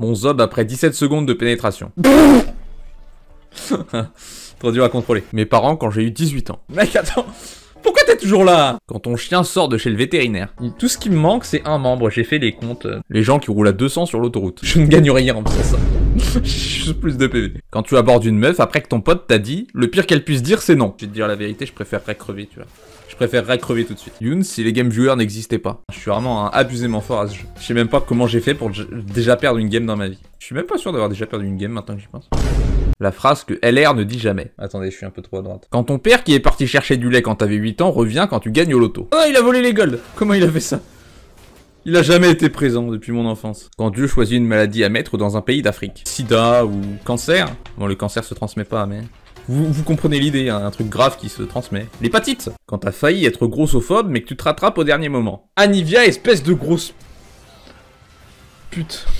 Mon zob après 17 secondes de pénétration. Trop dur à contrôler. Mes parents quand j'ai eu 18 ans. Mec, attends pourquoi t'es toujours là Quand ton chien sort de chez le vétérinaire. Tout ce qui me manque, c'est un membre. J'ai fait les comptes. Les gens qui roulent à 200 sur l'autoroute. Je ne gagne rien en faisant ça. Juste plus de PV. Quand tu abordes une meuf, après que ton pote t'a dit, le pire qu'elle puisse dire, c'est non. Je vais te dire la vérité, je préférerais crever, tu vois. Je préférerais crever tout de suite. Youn, si les game viewers n'existaient pas. Je suis vraiment un abusément fort à ce jeu. Je sais même pas comment j'ai fait pour déjà perdre une game dans ma vie. Je suis même pas sûr d'avoir déjà perdu une game maintenant que j'y pense. La phrase que LR ne dit jamais. Attendez, je suis un peu trop à droite. Quand ton père qui est parti chercher du lait quand t'avais 8 ans revient quand tu gagnes au loto. Ah, il a volé les golds Comment il a fait ça il a jamais été présent depuis mon enfance. Quand Dieu choisit une maladie à mettre dans un pays d'Afrique. Sida ou cancer. Bon, le cancer se transmet pas, mais... Vous, comprenez l'idée, hein, un truc grave qui se transmet. L'hépatite Quand t'as failli être grossophobe, mais que tu te rattrapes au dernier moment. Anivia, espèce de grosse... Pute.